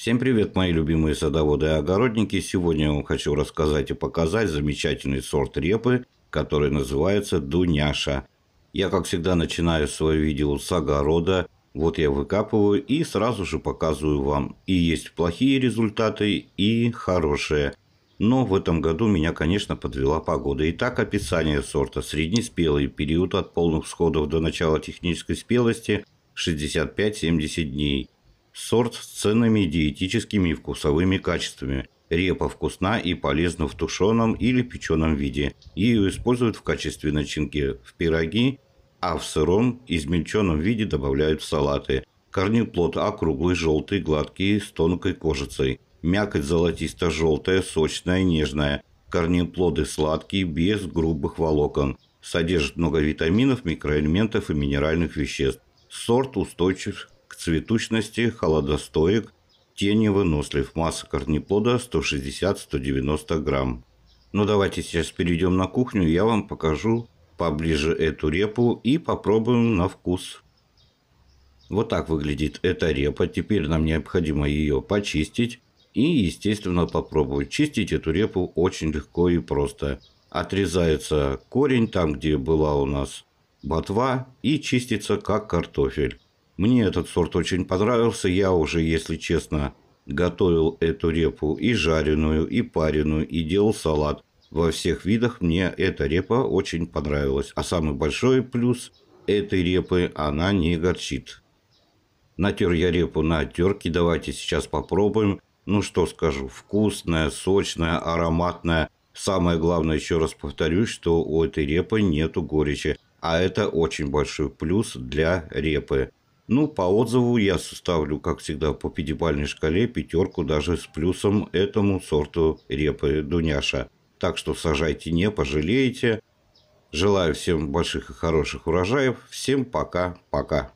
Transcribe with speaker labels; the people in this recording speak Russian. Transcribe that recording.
Speaker 1: Всем привет, мои любимые садоводы и огородники! Сегодня я вам хочу рассказать и показать замечательный сорт репы, который называется Дуняша. Я, как всегда, начинаю свое видео с огорода. Вот я выкапываю и сразу же показываю вам. И есть плохие результаты, и хорошие. Но в этом году меня, конечно, подвела погода. Итак, описание сорта. Среднеспелый период от полных всходов до начала технической спелости 65-70 дней – Сорт с ценными диетическими и вкусовыми качествами. Репа вкусна и полезна в тушеном или печеном виде. Ее используют в качестве начинки в пироги, а в сыром, измельченном виде добавляют в салаты. Корнеплод округлый, желтый, гладкий, с тонкой кожицей. Мякоть золотисто-желтая, сочная, нежная. Корнеплоды сладкие, без грубых волокон. Содержит много витаминов, микроэлементов и минеральных веществ. Сорт устойчив к цветущности, холодостоек, тени вынослив. Масса корнеплода 160-190 грамм. Но ну, давайте сейчас перейдем на кухню, я вам покажу поближе эту репу и попробуем на вкус. Вот так выглядит эта репа. Теперь нам необходимо ее почистить и, естественно, попробовать. Чистить эту репу очень легко и просто. Отрезается корень там, где была у нас ботва, и чистится как картофель. Мне этот сорт очень понравился. Я уже, если честно, готовил эту репу и жареную, и пареную, и делал салат. Во всех видах мне эта репа очень понравилась. А самый большой плюс этой репы – она не горчит. Натер я репу на терке. Давайте сейчас попробуем. Ну что скажу, вкусная, сочная, ароматная. Самое главное, еще раз повторюсь, что у этой репы нету горечи. А это очень большой плюс для репы. Ну, по отзыву я составлю, как всегда, по пятибалльной шкале пятерку даже с плюсом этому сорту репы Дуняша. Так что сажайте не пожалеете. Желаю всем больших и хороших урожаев. Всем пока-пока.